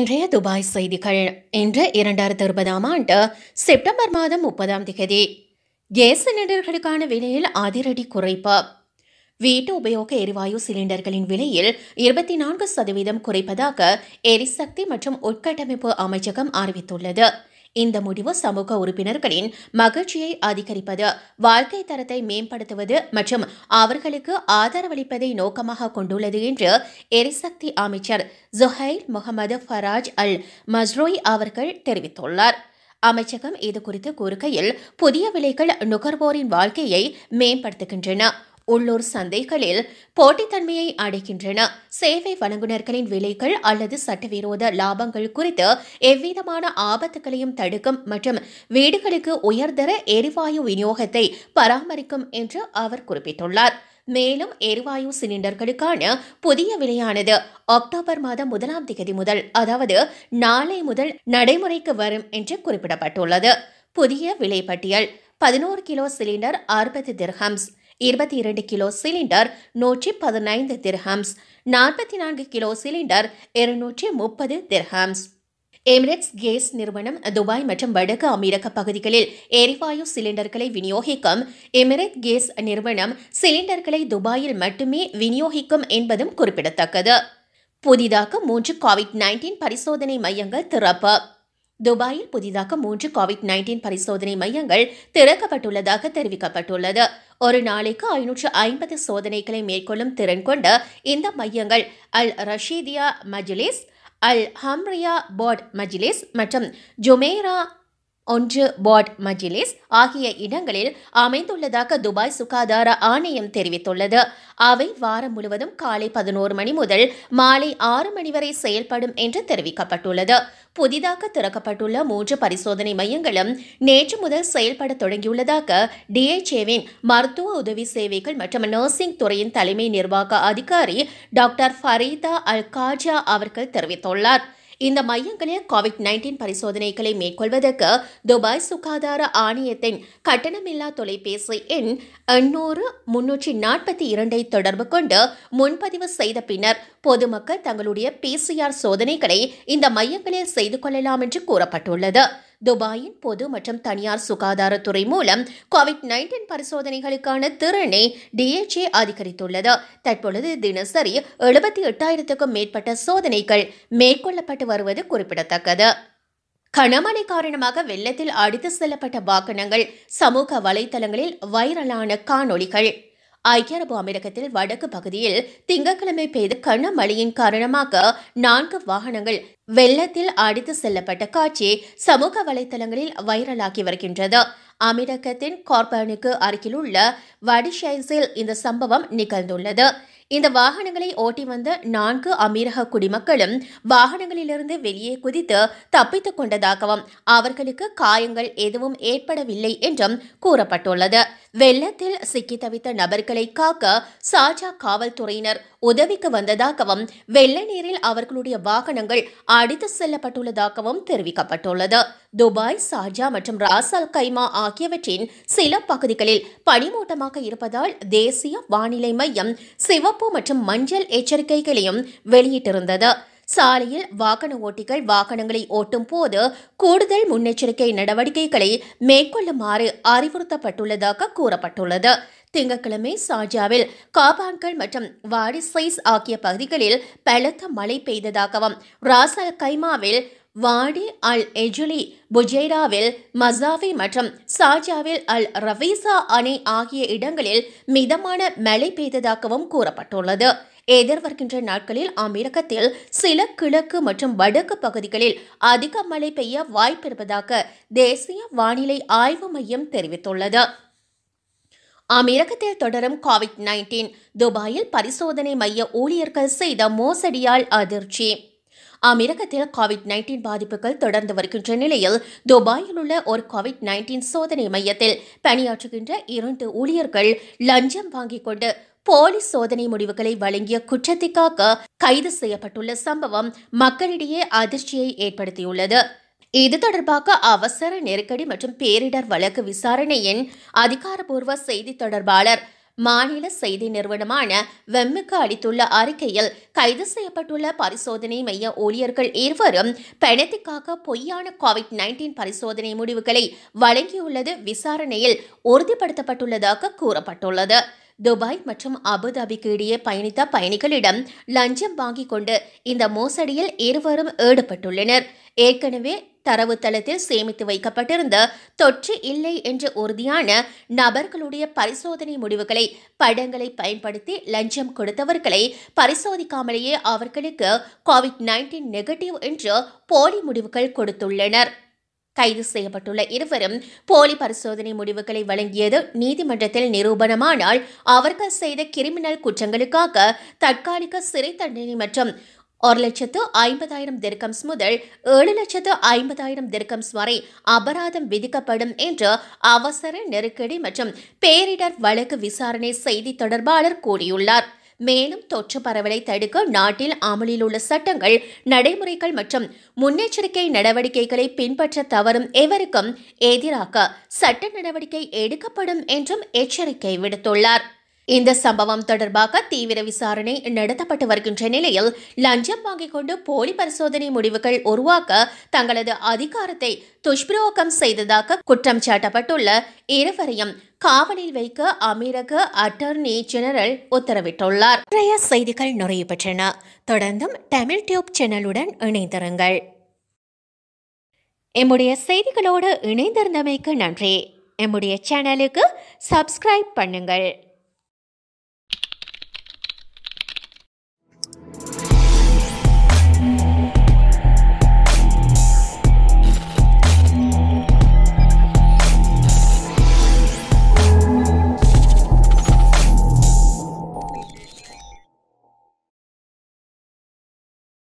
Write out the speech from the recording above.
இன்றைய துபாய் செய்திகள் இன்று இரண்டாயிரத்தி இருபதாம் ஆண்டு செப்டம்பர் மாதம் முப்பதாம் தேதி கேஸ் சிலிண்டர்களுக்கான விலையில் அதிரடி குறைப்பு வீட்டு உபயோக எரிவாயு சிலிண்டர்களின் விலையில் இருபத்தி நான்கு சதவீதம் குறைப்பதாக எரிசக்தி மற்றும் உட்கட்டமைப்பு அமைச்சகம் அறிவித்துள்ளது இந்த முடிவு சமூக உறுப்பினர்களின் மகிழ்ச்சியை அதிகரிப்பது வாழ்க்கை தரத்தை மேம்படுத்துவது மற்றும் அவர்களுக்கு ஆதரவளிப்பதை நோக்கமாக கொண்டுள்ளது என்று எரிசக்தி அமைச்சர் ஜுஹைல் முகமது ஃபராஜ் அல் மஸ்ரோய் அவர்கள் தெரிவித்துள்ளார் அமைச்சகம் இதுகுறித்து கூறுகையில் புதிய விலைகள் நுகர்வோரின் வாழ்க்கையை மேம்படுத்துகின்றன உள்ளூர் சந்தைகளில் போட்டித்தன்மையை அடைகின்றன சேவை வழங்குநர்களின் விலைகள் அல்லது சட்டவிரோத லாபங்கள் குறித்து எவ்விதமான ஆபத்துகளையும் தடுக்கும் மற்றும் வீடுகளுக்கு உயர்தர எரிவாயு விநியோகத்தை பராமரிக்கும் என்று அவர் குறிப்பிட்டுள்ளார் மேலும் எரிவாயு சிலிண்டர்களுக்கான புதிய விலையானது அக்டோபர் மாதம் முதலாம் தேதி முதல் அதாவது நாளை முதல் நடைமுறைக்கு வரும் என்று குறிப்பிடப்பட்டுள்ளது புதிய விலைப்பட்டியல் பதினோரு கிலோ சிலிண்டர் அறுபது திர்ஹம்ஸ் இருபத்தி இரண்டு கிலோ சிலிண்டர் நூற்றி பதினைந்து திர்ஹம்ஸ் நாற்பத்தி நான்கு கிலோ சிலிண்டர் இருநூற்றி முப்பது திர்ஹம்ஸ் எமிரேட்ஸ் கேஸ் நிறுவனம் துபாய் மற்றும் வடக்கு அமீரக பகுதிகளில் எரிவாயு சிலிண்டர்களை விநியோகிக்கும் எமிரேட் கேஸ் நிறுவனம் சிலிண்டர்களை துபாயில் மட்டுமே விநியோகிக்கும் என்பதும் குறிப்பிடத்தக்கது புதிதாக மூன்று கோவிட் நைன்டீன் பரிசோதனை மையங்கள் திறப்பு துபாயில் புதிதாக மூன்று கோவிட் நைன்டீன் பரிசோதனை மையங்கள் திறக்கப்பட்டுள்ளதாக தெரிவிக்கப்பட்டுள்ளது ஒரு நாளைக்கு ஐநூற்று ஐம்பது சோதனைகளை மேற்கொள்ளும் திறன் கொண்ட இந்த மையங்கள் அல் ரஷீதியா மஜிலிஸ் அல் ஹம்ரியா போர்ட் மஜிலிஸ் மற்றும் ஜுமேரா ஒன்று பாட் மஜிலிஸ் ஆகிய இடங்களில் அமைந்துள்ளதாக துபாய் சுகாதார ஆணையம் தெரிவித்துள்ளது அவை வாரம் முழுவதும் காலை பதினோரு மணி முதல் மாலை ஆறு மணி வரை செயல்படும் என்று தெரிவிக்கப்பட்டுள்ளது புதிதாக திறக்கப்பட்டுள்ள மூன்று பரிசோதனை மையங்களும் நேற்று முதல் செயல்பட தொடங்கியுள்ளதாக டிஎச்ஏவின் மருத்துவ உதவி சேவைகள் மற்றும் நர்சிங் துறையின் தலைமை நிர்வாக அதிகாரி டாக்டர் ஃபரீதா அல் காஜா அவர்கள் தெரிவித்துள்ளார் இந்த மையங்களில் கோவிட் நைன்டீன் பரிசோதனைகளை மேற்கொள்வதற்கு துபாய் சுகாதார ஆணையத்தின் கட்டணமில்லா தொலைபேசி எண் எண்ணூறு முன்னூற்றி நாற்பத்தி இரண்டை தொடர்பு கொண்டு முன்பதிவு செய்த பின்னர் பொதுமக்கள் தங்களுடைய பிசிஆர் சோதனைகளை இந்த மையங்களில் செய்து கொள்ளலாம் என்று கூறப்பட்டுள்ளது துபாயின் பொது மற்றும் தனியார் சுகாதாரத்துறை மூலம் கோவிட் நைன்டீன் பரிசோதனைகளுக்கான திறனை டிஎச்ஏ அதிகரித்துள்ளது தற்பொழுது தினசரி எழுபத்தி எட்டாயிரத்துக்கும் மேற்பட்ட சோதனைகள் மேற்கொள்ளப்பட்டு வருவது குறிப்பிடத்தக்கது கனமழை காரணமாக வெள்ளத்தில் அடித்து செல்லப்பட்ட வாகனங்கள் சமூக வலைதளங்களில் வைரலான காணொளிகள் ஐக்கிய அரபு அமீரகத்தில் வடக்கு பகுதியில் திங்கட்கிழமை பெய்த கனமழையின் காரணமாக நான்கு வாகனங்கள் வெள்ளத்தில் அடித்து செல்லப்பட்ட காட்சி சமூக வலைதளங்களில் வைரலாகி வருகின்றது அமீரகத்தின் கார்பனுக்கு அருகிலுள்ள வடிஷைஸில் இந்த சம்பவம் நிகழ்ந்துள்ளது இந்த வாகனங்களை ஓட்டி வந்த நான்கு அமீரக குடிமக்களும் வாகனங்களிலிருந்து வெளியே குதித்து தப்பித்துக் கொண்டதாகவும் அவர்களுக்கு காயங்கள் எதுவும் ஏற்படவில்லை என்றும் கூறப்பட்டுள்ளது வெள்ளத்தில் சிக்கி தவித்த நபர்களை காக்க சாஜா காவல்துறையினர் உதவிக்கு வந்ததாகவும் வெள்ள நீரில் அவர்களுடைய வாகனங்கள் அடித்து செல்லப்பட்டுள்ளதாகவும் தெரிவிக்கப்பட்டுள்ளது துபாய் சாஜா மற்றும் ராசால் கைமா ஆகியவற்றின் சில பகுதிகளில் பனிமூட்டமாக இருப்பதால் தேசிய வானிலை மையம் சிவப்பு மற்றும் மஞ்சள் எச்சரிக்கைகளையும் வெளியிட்டிருந்தது சாலையில் வாகன ஓட்டிகள் வாகனங்களை ஓட்டும் போது கூடுதல் முன்னெச்சரிக்கை நடவடிக்கைகளை மேற்கொள்ளுமாறு அறிவுறுத்தப்பட்டுள்ளதாக கூறப்பட்டுள்ளது திங்கட்கிழமை சாஜாவில் காபான்கள் மற்றும் வாடிசைஸ் ஆகிய பகுதிகளில் பலத்த மழை பெய்ததாகவும் ராசல் கைமாவில் வாடி அல் எஜுலி புஜைராவில் மசாவி மற்றும் சாஜாவில் அல் ரவீசா அணை ஆகிய இடங்களில் மிதமான மழை பெய்ததாகவும் கூறப்பட்டுள்ளது எதிர்வருகின்ற நாட்களில் அமீரகத்தில் சில கிழக்கு மற்றும் வடக்கு பகுதிகளில் அதிக மழை பெய்ய வாய்ப்பிருப்பதாக தேசிய வானிலை ஆய்வு மையம் தெரிவித்துள்ளது அமீரகத்தில் தொடரும் கோவிட் நைன்டீன் துபாயில் பரிசோதனை மைய ஊழியர்கள் செய்த மோசடியால் அதிர்ச்சி அமீரகத்தில் கோவிட் நைன்டீன் பாதிப்புகள் தொடர்ந்து வருகின்ற நிலையில் துபாயில் உள்ள ஒரு கோவிட் நைன்டீன் சோதனை மையத்தில் பணியாற்றுகின்ற இரண்டு ஊழியர்கள் லஞ்சம் வாங்கிக் கொண்டு போலீஸ் சோதனை முடிவுகளை வழங்கிய குற்றத்திற்காக கைது செய்யப்பட்டுள்ள சம்பவம் மக்களிடையே அதிர்ச்சியை ஏற்படுத்தியுள்ளது இது தொடர்பாக அவசர நெருக்கடி மற்றும் பேரிடர் வழக்கு விசாரணையின் அதிகாரபூர்வ செய்தி தொடர்பாளர் மாநில செய்தி நிறுவனமான வெம்முக்கு அளித்துள்ள அறிக்கையில் கைது செய்யப்பட்டுள்ள பரிசோதனை மைய ஊழியர்கள் இருவரும் பணத்திற்காக பொய்யான கோவிட் நைன்டீன் பரிசோதனை முடிவுகளை வழங்கியுள்ளது விசாரணையில் உறுதிப்படுத்தப்பட்டுள்ளதாக கூறப்பட்டுள்ளது துபாய் மற்றும் அபுதாபிக்கு இடையே பயணித்த பயணிகளிடம் லஞ்சம் வாங்கிக் கொண்டு இந்த மோசடியில் இருவரும் ஈடுபட்டுள்ளனர் ஏற்கனவே தரவுத்தளத்தில் சேமித்து வைக்கப்பட்டிருந்த தொற்று இல்லை என்று உறுதியான நபர்களுடைய பரிசோதனை முடிவுகளை படங்களை பயன்படுத்தி லஞ்சம் கொடுத்தவர்களை பரிசோதிக்காமலேயே அவர்களுக்கு கோவிட் நைன்டீன் நெகட்டிவ் என்று போலி முடிவுகள் கொடுத்துள்ளனர் கைது செய்யப்பட்டுள்ள இருவரும் போலி பரிசோதனை முடிவுகளை வழங்கியது நீதிமன்றத்தில் நிரூபணமானால் அவர்கள் செய்த கிரிமினல் குற்றங்களுக்காக தற்காலிக சிறை தண்டனை மற்றும் ஒரு லட்சத்து ஐம்பதாயிரம் திர்கம்ஸ் முதல் ஏழு லட்சத்து ஐம்பதாயிரம் திர்கம்ஸ் வரை அபராதம் விதிக்கப்படும் என்று அவசர நெருக்கடி மற்றும் பேரிடர் வழக்கு விசாரணை செய்தி தொடர்பாளர் கூறியுள்ளார் மேலும் தொற்று பரவலை தடுக்க நாட்டில் அமலில் உள்ள சட்டங்கள் நடைமுறைகள் மற்றும் முன்னெச்சரிக்கை நடவடிக்கைகளை பின்பற்ற தவறும் எவருக்கும் எதிராக சட்ட நடவடிக்கை எடுக்கப்படும் என்றும் எச்சரிக்கை விடுத்துள்ளார் இந்த சம்பவம் தொடர்பாக தீவிர விசாரணை நடத்தப்பட்டு வருகின்ற நிலையில் லஞ்சம் வாங்கிக் கொண்டு போலி பரிசோதனை முடிவுகள் உருவாக்க தங்களது அதிகாரத்தை துஷ்பிரயோகம் செய்ததாக குற்றம் சாட்டப்பட்டுள்ள இருவரையும் காவலில் வைக்க அமீரக அட்டர்னி ஜெனரல் உத்தரவிட்டுள்ளார் நிறைய செய்திகள் நிறைய பெற்றன தொடர்ந்தும் தமிழ் டியூப் சேனலுடன் இணைந்திருங்கள் எம்முடைய செய்திகளோடு இணைந்திருந்தமைக்கு நன்றி எம்முடைய சேனலுக்கு சப்ஸ்கிரைப் பண்ணுங்கள்